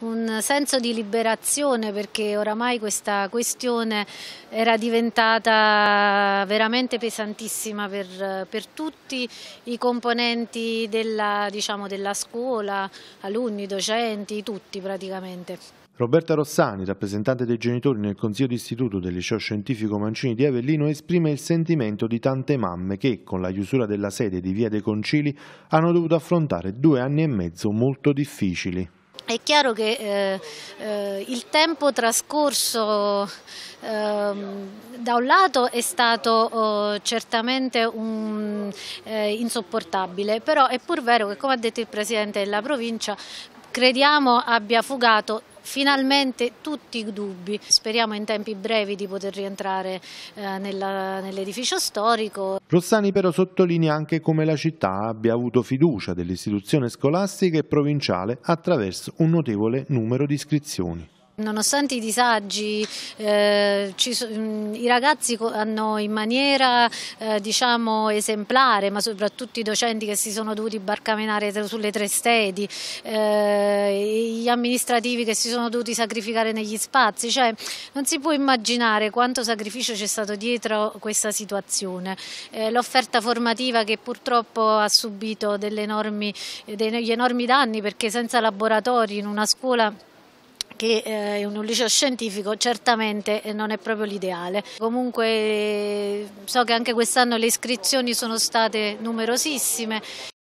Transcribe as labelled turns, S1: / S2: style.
S1: Un senso di liberazione perché oramai questa questione era diventata veramente pesantissima per, per tutti i componenti della, diciamo, della scuola, alunni, docenti, tutti praticamente.
S2: Roberta Rossani, rappresentante dei genitori nel Consiglio d'Istituto del Liceo Scientifico Mancini di Avellino, esprime il sentimento di tante mamme che, con la chiusura della sede di Via dei Concili, hanno dovuto affrontare due anni e mezzo molto difficili. È
S1: chiaro che eh, eh, il tempo trascorso ehm, da un lato è stato oh, certamente un, eh, insopportabile, però è pur vero che come ha detto il Presidente della provincia crediamo abbia fugato finalmente tutti i dubbi. Speriamo in tempi brevi di poter rientrare eh, nell'edificio nell storico.
S2: Rossani però sottolinea anche come la città abbia avuto fiducia dell'istituzione scolastica e provinciale attraverso un notevole numero di iscrizioni.
S1: Nonostante i disagi, eh, ci, mm, i ragazzi hanno in maniera eh, diciamo esemplare, ma soprattutto i docenti che si sono dovuti barcamenare sulle tre stedi, eh, gli amministrativi che si sono dovuti sacrificare negli spazi, cioè non si può immaginare quanto sacrificio c'è stato dietro questa situazione. Eh, l'offerta formativa che purtroppo ha subito enormi, degli enormi danni perché senza laboratori in una scuola che è eh, un liceo scientifico certamente eh, non è proprio l'ideale. Comunque eh, so che anche quest'anno le iscrizioni sono state numerosissime.